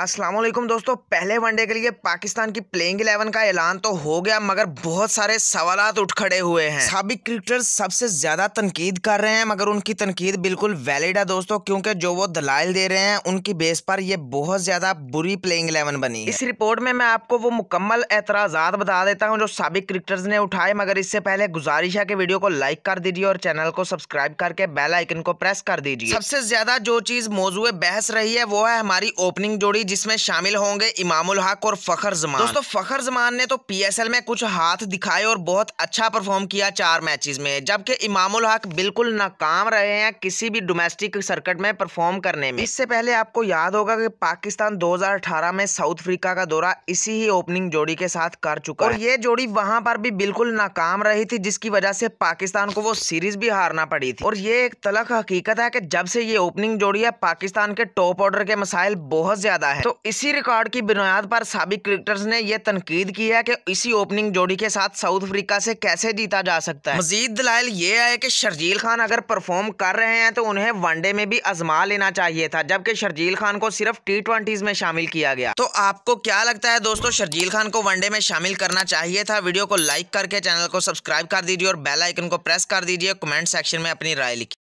असलम दोस्तों पहले वनडे के लिए पाकिस्तान की प्लेइंग इलेवन का ऐलान तो हो गया मगर बहुत सारे सवाल उठ खड़े हुए हैं सबक क्रिकेटर्स सबसे ज्यादा तनकीद कर रहे हैं मगर उनकी तनकीद बिल्कुल वैलिड है दोस्तों क्योंकि जो वो दलाल दे रहे हैं उनकी बेस पर यह बहुत ज्यादा बुरी प्लेइंग इलेवन बनी इस रिपोर्ट में मैं आपको वो मुकम्मल एतराज बता देता हूँ जो सबक क्रिकेटर्स ने उठाए मगर इससे पहले गुजारिश है कि वीडियो को लाइक कर दीजिए और चैनल को सब्सक्राइब करके बेल आइकन को प्रेस कर दीजिए सबसे ज्यादा जो चीज मौजूद बहस रही है वो है हमारी ओपनिंग जोड़ी जिसमें शामिल होंगे इमामुल हक और फखर जमान दोस्तों फखर जमान ने तो पीएसएल में कुछ हाथ दिखाए और बहुत अच्छा परफॉर्म किया चार मैचेस में जबकि इमामुल हक बिल्कुल नाकाम रहे हैं किसी भी डोमेस्टिक सर्किट में परफॉर्म करने में इससे पहले आपको याद होगा की पाकिस्तान दो में साउथ अफ्रीका का दौरा इसी ही ओपनिंग जोड़ी के साथ कर चुका और ये जोड़ी वहां पर भी बिल्कुल नाकाम रही थी जिसकी वजह से पाकिस्तान को वो सीरीज भी हारना पड़ी थी और ये एक तलख हकीकत है कि जब से ये ओपनिंग जोड़ी है पाकिस्तान के टॉप ऑर्डर के मसाइल बहुत ज्यादा है है तो इसी रिकॉर्ड की बुनियाद पर सबक क्रिकेटर्स ने यह तनकीद की है कि इसी ओपनिंग जोड़ी के साथ साउथ अफ्रीका से कैसे जीता जा सकता है मजीद दलाइल ये है कि शर्जील खान अगर परफॉर्म कर रहे हैं तो उन्हें वनडे में भी आजमा लेना चाहिए था जबकि शर्जील खान को सिर्फ टी ट्वेंटीज में शामिल किया गया तो आपको क्या लगता है दोस्तों शर्जील खान को वनडे में शामिल करना चाहिए था वीडियो को लाइक करके चैनल को सब्सक्राइब कर दीजिए और बेल आइकन को प्रेस कर दीजिए कमेंट सेक्शन में अपनी राय लिखी